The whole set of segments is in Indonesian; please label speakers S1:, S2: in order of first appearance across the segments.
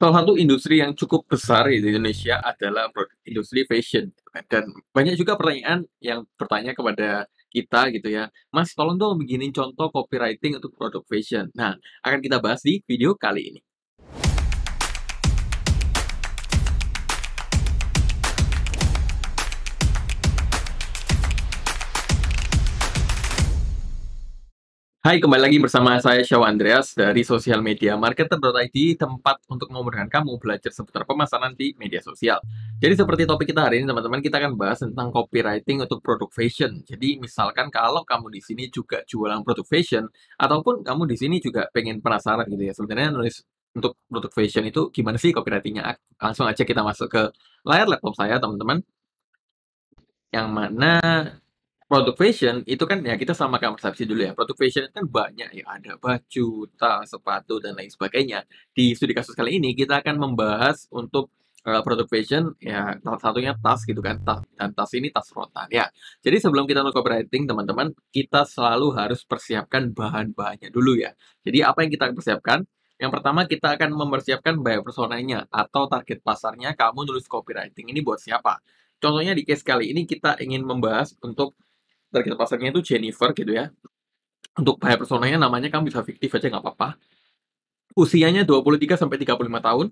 S1: salah satu industri yang cukup besar di Indonesia adalah industri fashion. Dan banyak juga pertanyaan yang bertanya kepada kita gitu ya. Mas, tolong dong begini contoh copywriting untuk produk fashion. Nah, akan kita bahas di video kali ini. Hai, kembali lagi bersama saya Syawa Andreas dari Social Media Marketer.id, tempat untuk memudahkan kamu belajar seputar pemasaran di media sosial. Jadi seperti topik kita hari ini, teman-teman, kita akan bahas tentang copywriting untuk produk fashion. Jadi misalkan kalau kamu di sini juga jualan produk fashion, ataupun kamu di sini juga pengen penasaran gitu ya, sebenarnya nulis untuk produk fashion itu gimana sih copywritingnya? Langsung aja kita masuk ke layar laptop saya, teman-teman. Yang mana produk fashion itu kan ya kita samakan persepsi dulu ya. Produk fashion kan banyak ya ada baju, tas, sepatu dan lain sebagainya. Di studi kasus kali ini kita akan membahas untuk uh, produk fashion ya salah satunya tas gitu kan. Tas, dan tas ini tas rotan ya. Jadi sebelum kita melakukan copywriting teman-teman, kita selalu harus persiapkan bahan-bahannya dulu ya. Jadi apa yang kita persiapkan? Yang pertama kita akan mempersiapkan buyer personanya atau target pasarnya kamu nulis copywriting ini buat siapa. Contohnya di case kali ini kita ingin membahas untuk target pasarnya pasangnya itu Jennifer gitu ya untuk bahaya personanya namanya kamu bisa fiktif aja nggak apa-apa usianya 23 sampai 35 tahun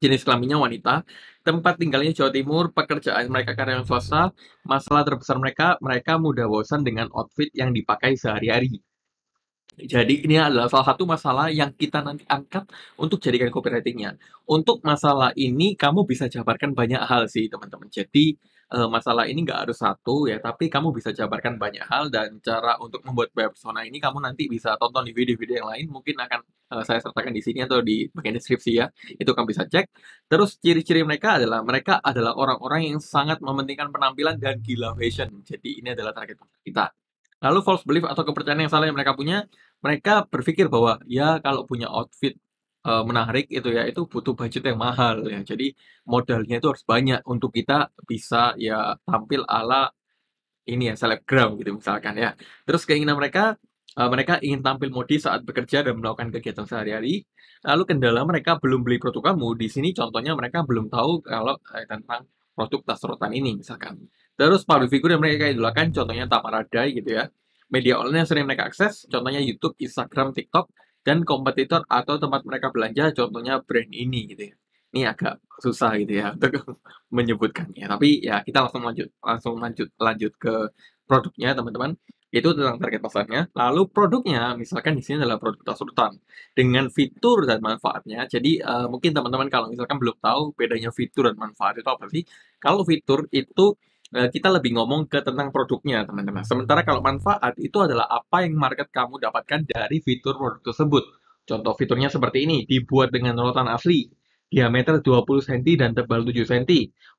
S1: jenis kelaminnya wanita, tempat tinggalnya Jawa Timur, pekerjaan mereka karyawan swasta, masalah terbesar mereka, mereka mudah bosan dengan outfit yang dipakai sehari-hari. Jadi ini adalah salah satu masalah yang kita nanti angkat untuk jadikan copywritingnya. Untuk masalah ini, kamu bisa jabarkan banyak hal sih teman-teman. Jadi uh, masalah ini nggak harus satu ya, tapi kamu bisa jabarkan banyak hal dan cara untuk membuat persona ini kamu nanti bisa tonton di video-video yang lain mungkin akan uh, saya sertakan di sini atau di bagian deskripsi ya. Itu kamu bisa cek. Terus ciri-ciri mereka adalah mereka adalah orang-orang yang sangat mementingkan penampilan dan gila fashion. Jadi ini adalah target kita. Lalu false belief atau kepercayaan yang salah yang mereka punya, mereka berpikir bahwa ya kalau punya outfit uh, menarik itu ya, itu butuh budget yang mahal ya. Jadi modalnya itu harus banyak untuk kita bisa ya tampil ala ini ya, selebgram gitu misalkan ya. Terus keinginan mereka, uh, mereka ingin tampil modi saat bekerja dan melakukan kegiatan sehari-hari. Lalu kendala mereka belum beli produk kamu, di sini contohnya mereka belum tahu kalau, eh, tentang produk tas rotan ini misalkan. Terus public figure yang mereka idolakan, contohnya tamara day gitu ya. Media online yang sering mereka akses, contohnya YouTube, Instagram, TikTok dan kompetitor atau tempat mereka belanja contohnya brand ini gitu ya ini agak susah gitu ya untuk menyebutkannya tapi ya kita langsung lanjut langsung lanjut lanjut ke produknya teman-teman itu tentang target pasarnya lalu produknya misalkan di sini adalah produk tas dengan fitur dan manfaatnya jadi uh, mungkin teman-teman kalau misalkan belum tahu bedanya fitur dan manfaat itu apa sih kalau fitur itu Eh, kita lebih ngomong ke tentang produknya, teman-teman. Sementara kalau manfaat itu adalah apa yang market kamu dapatkan dari fitur produk tersebut. Contoh fiturnya seperti ini, dibuat dengan rotan asli, diameter 20 cm dan tebal 7 cm.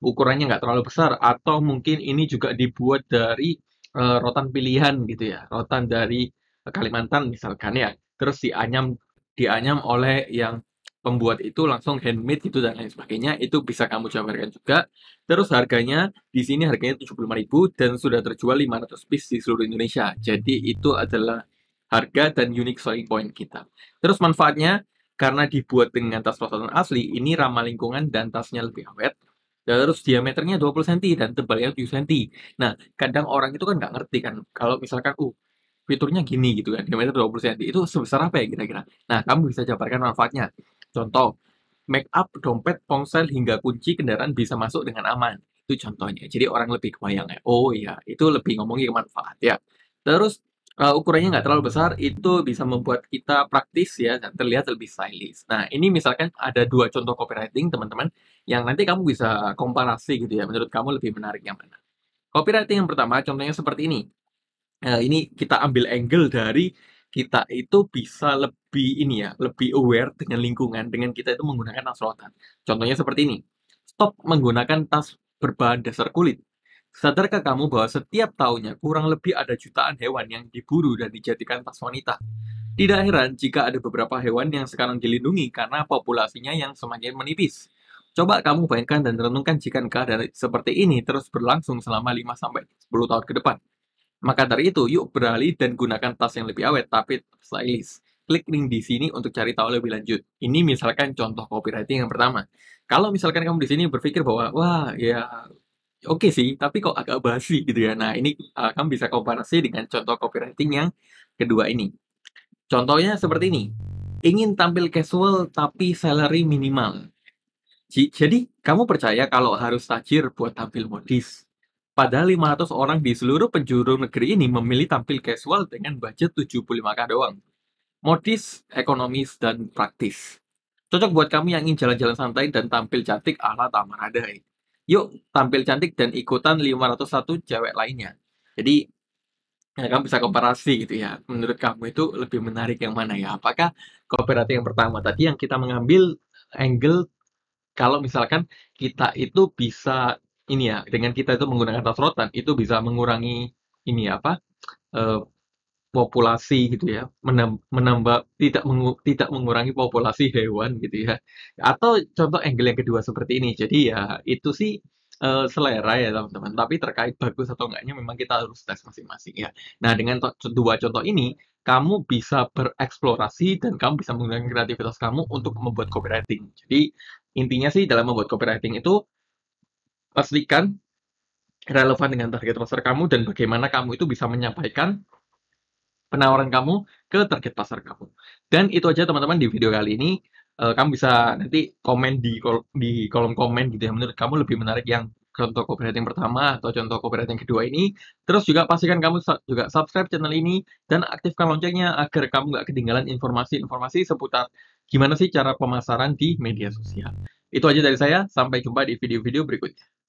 S1: Ukurannya nggak terlalu besar, atau mungkin ini juga dibuat dari uh, rotan pilihan gitu ya, rotan dari Kalimantan misalkan ya. Terus dianyam dianyam oleh yang pembuat itu langsung handmade gitu dan lain sebagainya itu bisa kamu jabarkan juga terus harganya di sini harganya 75.000 dan sudah terjual 500 piece di seluruh Indonesia jadi itu adalah harga dan unique selling point kita terus manfaatnya karena dibuat dengan tas prototipe asli ini ramah lingkungan dan tasnya lebih awet dan terus diameternya 20 cm dan tebalnya 7 cm nah kadang orang itu kan nggak ngerti kan kalau misalkan uh fiturnya gini gitu kan diameter 20 cm itu sebesar apa ya kira-kira nah kamu bisa jabarkan manfaatnya Contoh, make up, dompet, ponsel, hingga kunci kendaraan bisa masuk dengan aman. Itu contohnya. Jadi orang lebih kebayang ya, oh iya, itu lebih ngomongin manfaat ya. Terus uh, ukurannya nggak terlalu besar, itu bisa membuat kita praktis ya, dan terlihat lebih stylish. Nah, ini misalkan ada dua contoh copywriting, teman-teman, yang nanti kamu bisa komparasi gitu ya, menurut kamu lebih menarik yang mana. Copywriting yang pertama, contohnya seperti ini. Nah, ini kita ambil angle dari kita itu bisa lebih ini ya, lebih aware dengan lingkungan dengan kita itu menggunakan tas rotan. Contohnya seperti ini. Stop menggunakan tas berbahan dasar kulit. Sadarkah kamu bahwa setiap tahunnya kurang lebih ada jutaan hewan yang diburu dan dijadikan tas wanita? Tidak heran jika ada beberapa hewan yang sekarang dilindungi karena populasinya yang semakin menipis. Coba kamu bayangkan dan renungkan jika keadaan seperti ini terus berlangsung selama 5-10 tahun ke depan. Maka dari itu, yuk beralih dan gunakan tas yang lebih awet tapi stylish. Klik link di sini untuk cari tahu lebih lanjut. Ini misalkan contoh copywriting yang pertama. Kalau misalkan kamu di sini berpikir bahwa, wah ya oke okay sih, tapi kok agak basi gitu ya. Nah ini uh, kamu bisa komparasi dengan contoh copywriting yang kedua ini. Contohnya seperti ini. Ingin tampil casual tapi salary minimal. Jadi kamu percaya kalau harus tajir buat tampil modis? Padahal 500 orang di seluruh penjuru negeri ini memilih tampil casual dengan budget 75k doang. Modis, ekonomis, dan praktis. Cocok buat kamu yang ingin jalan-jalan santai dan tampil cantik ala Taman Adai. Yuk, tampil cantik dan ikutan 501 cewek lainnya. Jadi, ya, kamu bisa komparasi gitu ya. Menurut kamu itu lebih menarik yang mana ya? Apakah kooperasi yang pertama tadi yang kita mengambil angle kalau misalkan kita itu bisa ini ya dengan kita itu menggunakan tas rotan itu bisa mengurangi ini ya, apa uh, populasi gitu ya menambah, menambah tidak mengu, tidak mengurangi populasi hewan gitu ya atau contoh angle yang kedua seperti ini jadi ya itu sih uh, selera ya teman-teman tapi terkait bagus atau enggaknya memang kita harus tes masing-masing ya nah dengan dua contoh ini kamu bisa bereksplorasi dan kamu bisa menggunakan kreativitas kamu untuk membuat copywriting jadi intinya sih dalam membuat copywriting itu pastikan relevan dengan target pasar kamu dan bagaimana kamu itu bisa menyampaikan penawaran kamu ke target pasar kamu. Dan itu aja teman-teman di video kali ini. Uh, kamu bisa nanti komen di kol di kolom komen gitu ya menurut kamu lebih menarik yang contoh yang pertama atau contoh yang kedua ini. Terus juga pastikan kamu juga subscribe channel ini dan aktifkan loncengnya agar kamu nggak ketinggalan informasi-informasi seputar gimana sih cara pemasaran di media sosial. Itu aja dari saya, sampai jumpa di video-video berikutnya.